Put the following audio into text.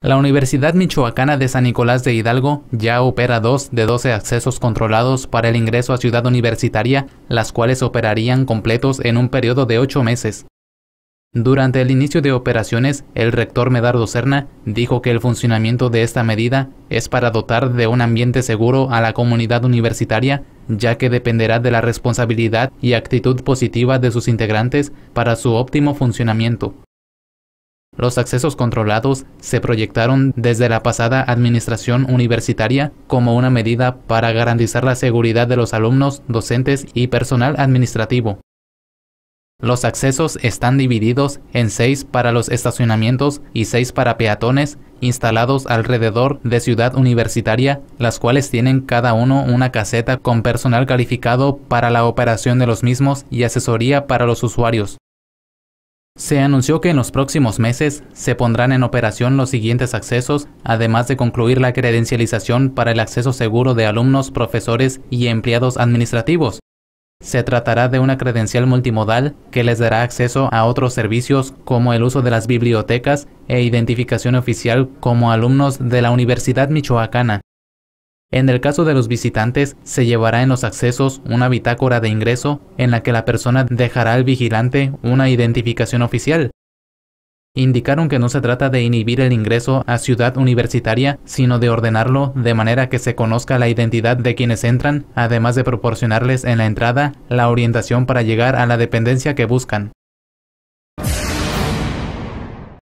La Universidad Michoacana de San Nicolás de Hidalgo ya opera dos de 12 accesos controlados para el ingreso a Ciudad Universitaria, las cuales operarían completos en un periodo de ocho meses. Durante el inicio de operaciones, el rector Medardo Cerna dijo que el funcionamiento de esta medida es para dotar de un ambiente seguro a la comunidad universitaria, ya que dependerá de la responsabilidad y actitud positiva de sus integrantes para su óptimo funcionamiento. Los accesos controlados se proyectaron desde la pasada administración universitaria como una medida para garantizar la seguridad de los alumnos, docentes y personal administrativo. Los accesos están divididos en seis para los estacionamientos y seis para peatones instalados alrededor de Ciudad Universitaria, las cuales tienen cada uno una caseta con personal calificado para la operación de los mismos y asesoría para los usuarios. Se anunció que en los próximos meses se pondrán en operación los siguientes accesos, además de concluir la credencialización para el acceso seguro de alumnos, profesores y empleados administrativos. Se tratará de una credencial multimodal que les dará acceso a otros servicios como el uso de las bibliotecas e identificación oficial como alumnos de la Universidad Michoacana. En el caso de los visitantes, se llevará en los accesos una bitácora de ingreso en la que la persona dejará al vigilante una identificación oficial. Indicaron que no se trata de inhibir el ingreso a ciudad universitaria, sino de ordenarlo de manera que se conozca la identidad de quienes entran, además de proporcionarles en la entrada la orientación para llegar a la dependencia que buscan.